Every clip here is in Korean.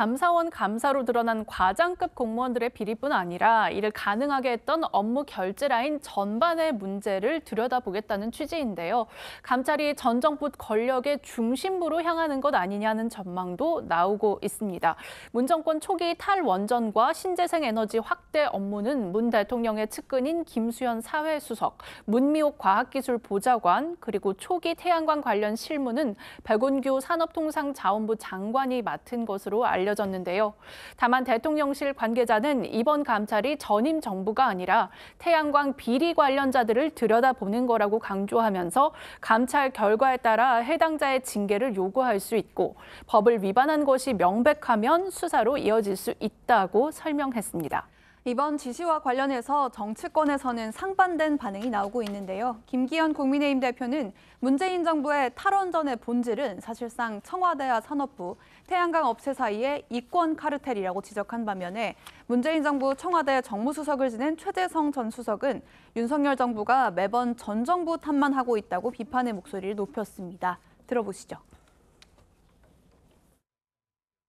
감사원 감사로 드러난 과장급 공무원들의 비리뿐 아니라 이를 가능하게 했던 업무 결제 라인 전반의 문제를 들여다보겠다는 취지인데요. 감찰이 전 정부 권력의 중심부로 향하는 것 아니냐는 전망도 나오고 있습니다. 문 정권 초기 탈원전과 신재생 에너지 확대 업무는 문 대통령의 측근인 김수현 사회수석, 문미옥 과학기술 보좌관, 그리고 초기 태양광 관련 실무는 백운규 산업통상자원부 장관이 맡은 것으로 알려 졌습니다 알려졌는데요. 다만 대통령실 관계자는 이번 감찰이 전임 정부가 아니라 태양광 비리 관련자들을 들여다보는 거라고 강조하면서 감찰 결과에 따라 해당자의 징계를 요구할 수 있고 법을 위반한 것이 명백하면 수사로 이어질 수 있다고 설명했습니다. 이번 지시와 관련해서 정치권에서는 상반된 반응이 나오고 있는데요. 김기현 국민의힘 대표는 문재인 정부의 탈원전의 본질은 사실상 청와대와 산업부, 태양광 업체 사이의 이권 카르텔이라고 지적한 반면에 문재인 정부 청와대 정무수석을 지낸 최재성 전 수석은 윤석열 정부가 매번 전 정부 탓만 하고 있다고 비판의 목소리를 높였습니다. 들어보시죠.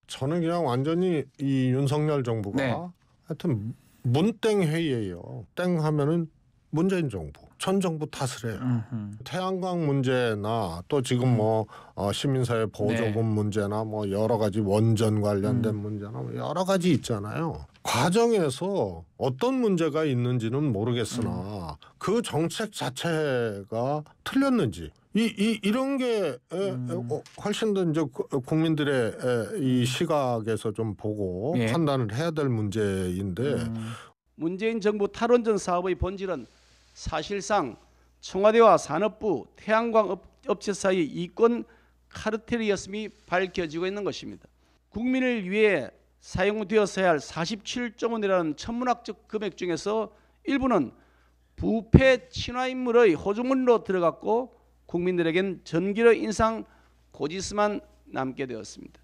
저는 그냥 완전히 이 윤석열 정부가 네. 하여튼 문땡 회의예요. 땡 하면은 문재인 정부, 전 정부 탓을 해요. 음흠. 태양광 문제나 또 지금 음. 뭐 어, 시민사회 보조금 네. 문제나 뭐 여러 가지 원전 관련된 음. 문제나 뭐 여러 가지 있잖아요. 과정에서 어떤 문제가 있는지는 모르겠으나 음. 그 정책 자체가 틀렸는지 이, 이 이런 게 음. 어, 훨씬 더 이제 어, 국민들의 이 시각에서 좀 보고 예. 판단을 해야 될 문제인데 음. 문재인 정부 탈원전 사업의 본질은 사실상 청와대와 산업부, 태양광 업체 사이 의 이권 카르텔이었음이 밝혀지고 있는 것입니다. 국민을 위해 사용되었어야 할 47조 원이라는 천문학적 금액 중에서 일부는 부패 친화인물의 호주문으로 들어갔고 국민들에겐 전기료 인상 고지스만 남게 되었습니다.